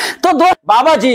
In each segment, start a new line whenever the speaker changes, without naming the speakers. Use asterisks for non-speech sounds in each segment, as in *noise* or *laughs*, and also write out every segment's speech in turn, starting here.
*laughs* तो दोस्त बाबा जी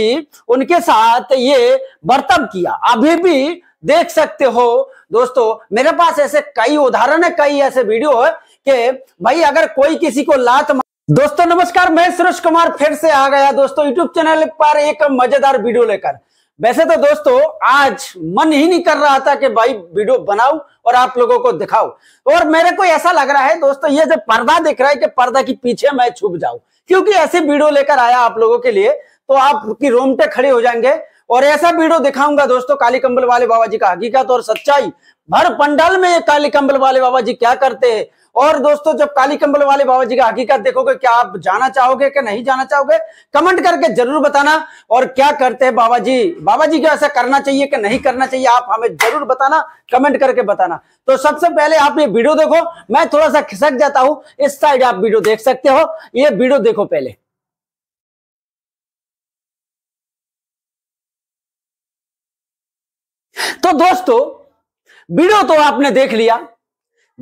उनके साथ ये बर्तव किया अभी भी देख सकते हो दोस्तों मेरे पास ऐसे कई उदाहरण है कई ऐसे वीडियो है कि भाई अगर कोई किसी को लात दोस्तों नमस्कार मैं सुरेश कुमार फिर से आ गया दोस्तों यूट्यूब चैनल पर एक मजेदार वीडियो लेकर वैसे तो दोस्तों आज मन ही नहीं कर रहा था कि भाई वीडियो बनाऊ और आप लोगों को दिखाऊ और मेरे को ऐसा लग रहा है दोस्तों ये जो पर्दा दिख रहा है कि पर्दा के पीछे मैं छुप जाऊं क्योंकि ऐसे वीडियो लेकर आया आप लोगों के लिए तो आपकी रोमटे खड़े हो जाएंगे और ऐसा वीडियो दिखाऊंगा दोस्तों काली कंबल वाले बाबा जी का हकीकत और सच्चाई भर पंडाल में काली कंबल वाले बाबा जी क्या करते हैं और दोस्तों जब काली कंबल वाले बाबा जी का हकीकत देखोगे क्या आप जाना चाहोगे क्या नहीं जाना चाहोगे कमेंट करके जरूर बताना और क्या करते हैं बाबा जी बाबा जी को ऐसा करना चाहिए कि नहीं करना चाहिए आप हमें जरूर बताना कमेंट करके बताना तो सबसे पहले आप ये वीडियो देखो मैं थोड़ा सा खिसक जाता हूं इस साइड आप वीडियो देख सकते हो ये वीडियो देखो पहले तो दोस्तों वीडियो तो आपने देख लिया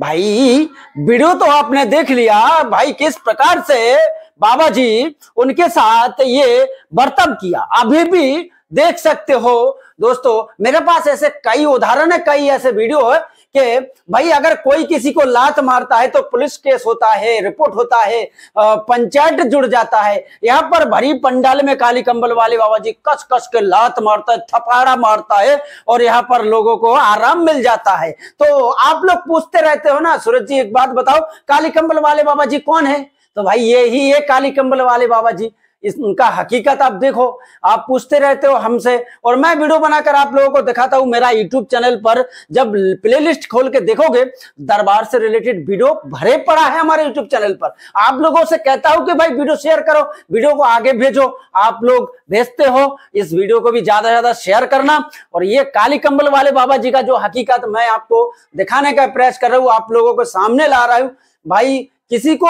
भाई वीडियो तो आपने देख लिया भाई किस प्रकार से बाबा जी उनके साथ ये बर्तव किया अभी भी देख सकते हो दोस्तों मेरे पास ऐसे कई उदाहरण है कई ऐसे वीडियो है कि भाई अगर कोई किसी को लात मारता है तो पुलिस केस होता है रिपोर्ट होता है पंचायत जुड़ जाता है यहाँ पर भरी पंडाल में काली कंबल वाले बाबा जी कस कस के लात मारता है थपाड़ा मारता है और यहाँ पर लोगों को आराम मिल जाता है तो आप लोग पूछते रहते हो ना सूरज जी एक बात बताओ काली कंबल वाले बाबा जी कौन है तो भाई ये ही है काली कंबल वाले बाबा जी इनका हकीकत आप देखो आप पूछते रहते हो हमसे और मैं वीडियो बनाकर आप लोगों को दिखाता हूं मेरा यूट्यूब चैनल पर जब प्लेलिस्ट खोल के देखोगे दरबार से रिलेटेड वीडियो भरे पड़ा है हमारे यूट्यूब चैनल पर आप लोगों से कहता हूं कि भाई वीडियो शेयर करो वीडियो को आगे भेजो आप लोग भेजते हो इस वीडियो को भी ज्यादा से ज्यादा शेयर करना और ये काली कंबल वाले बाबा जी का जो हकीकत मैं आपको दिखाने का प्रयास कर रहा हूँ आप लोगों को सामने ला रहा हूँ भाई किसी को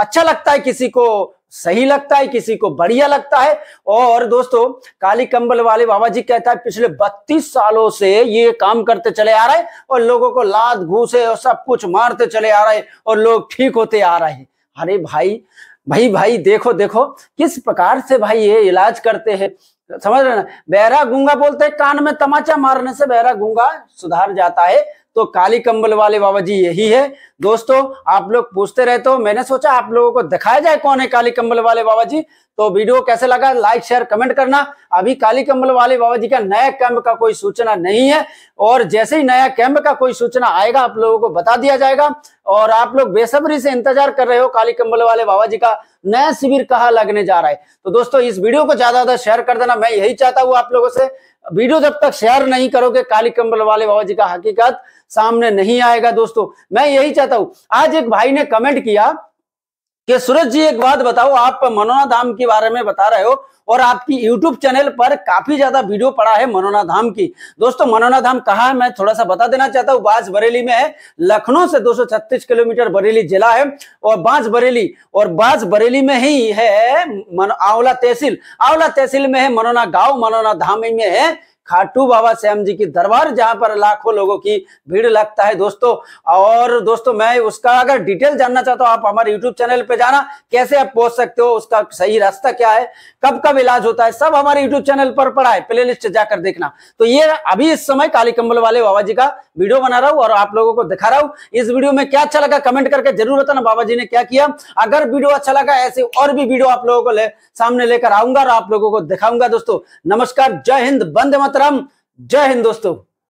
अच्छा लगता है किसी को सही लगता है किसी को बढ़िया लगता है और दोस्तों काली कंबल वाले बाबा जी कहता है पिछले 32 सालों से ये काम करते चले आ रहे हैं और लोगों को लाद घूसे और सब कुछ मारते चले आ रहे और लोग ठीक होते आ रहे हैं अरे भाई भाई भाई देखो देखो किस प्रकार से भाई ये इलाज करते हैं समझ रहे ना बहरा गूंगा बोलते हैं कान में तमाचा मारने से बहरा गूंगा सुधार जाता है तो काली कंबल वाले बाबा जी यही है दोस्तों आप लोग पूछते रहते हो मैंने सोचा आप लोगों को दिखाया जाए कौन है काली कंबल वाले बाबा जी तो वीडियो कैसे लगा लाइक शेयर कमेंट करना अभी काली कंबल वाले बाबा जी का नया कैंप का कोई सूचना नहीं है और जैसे ही नया कैंप का कोई सूचना आएगा आप लोगों को बता दिया जाएगा और आप लोग बेसब्री से इंतजार कर रहे हो काली कंबल वाले बाबा जी का नया शिविर कहा लगने जा रहा है तो दोस्तों इस वीडियो को ज्यादा ज्यादा शेयर कर देना मैं यही चाहता हूँ आप लोगों से वीडियो जब तक शेयर नहीं करोगे काली कंबल वाले बाबा जी का हकीकत सामने नहीं आएगा दोस्तों मैं यही चाहता देता हूं आज एक भाई ने कमेंट किया कि सूरज जी एक बात बताओ आप मनोना धाम के बारे में बता रहे हो और आपकी YouTube चैनल पर काफी ज्यादा वीडियो पड़ा है मनोना धाम की दोस्तों मनोना धाम कहा है मैं थोड़ा सा बता देना चाहता हूँ बांस बरेली में है लखनऊ से 236 किलोमीटर बरेली जिला है और बांस बरेली और बांस बरेली में ही है आंवला तहसील आंवला तहसील में है मनोना गांव मनोना धाम में है खाटू बाबा श्याम जी की दरबार जहां पर लाखों लोगों की भीड़ लगता है दोस्तों और दोस्तों मैं उसका अगर डिटेल जानना चाहता हूँ आप हमारे यूट्यूब चैनल पर जाना कैसे आप पहुंच सकते हो उसका सही रास्ता क्या है कब कब इलाज होता है सब हमारे यूट्यूब चैनल पर पड़ा है प्ले जाकर देखना तो ये अभी इस समय काली कम्बल वाले बाबा जी का वीडियो बना रहा हूँ और आप लोगों को दिखा रहा हूँ इस वीडियो में क्या अच्छा लगा कमेंट करके जरूर बताना बाबा जी ने क्या किया अगर वीडियो अच्छा लगा ऐसे और भी वीडियो आप लोगों को ले, सामने लेकर आऊंगा और आप लोगों को दिखाऊंगा दोस्तों नमस्कार जय हिंद बंद मतलब मातरम जय हिंद दोस्तों